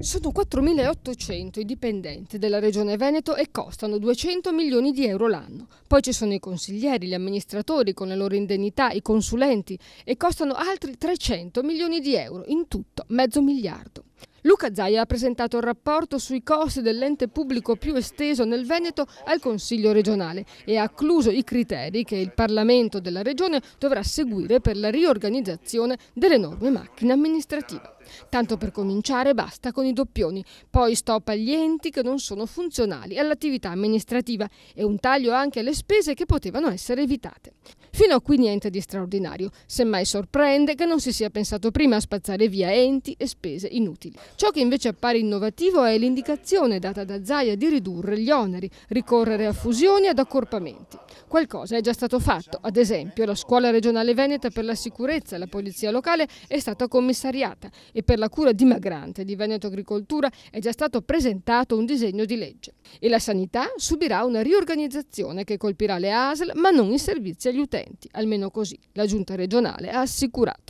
Sono 4.800 i dipendenti della Regione Veneto e costano 200 milioni di euro l'anno. Poi ci sono i consiglieri, gli amministratori con le loro indennità, i consulenti e costano altri 300 milioni di euro, in tutto mezzo miliardo. Luca Zaia ha presentato il rapporto sui costi dell'ente pubblico più esteso nel Veneto al Consiglio regionale e ha accluso i criteri che il Parlamento della Regione dovrà seguire per la riorganizzazione dell'enorme macchina amministrativa. Tanto per cominciare basta con i doppioni, poi stop agli enti che non sono funzionali all'attività amministrativa e un taglio anche alle spese che potevano essere evitate. Fino a qui niente di straordinario, semmai sorprende che non si sia pensato prima a spazzare via enti e spese inutili. Ciò che invece appare innovativo è l'indicazione data da Zaia di ridurre gli oneri, ricorrere a fusioni e ad accorpamenti. Qualcosa è già stato fatto, ad esempio la scuola regionale Veneta per la sicurezza e la polizia locale è stata commissariata e per la cura dimagrante di Veneto Agricoltura è già stato presentato un disegno di legge. E la sanità subirà una riorganizzazione che colpirà le ASL ma non i servizi agli utenti, almeno così la giunta regionale ha assicurato.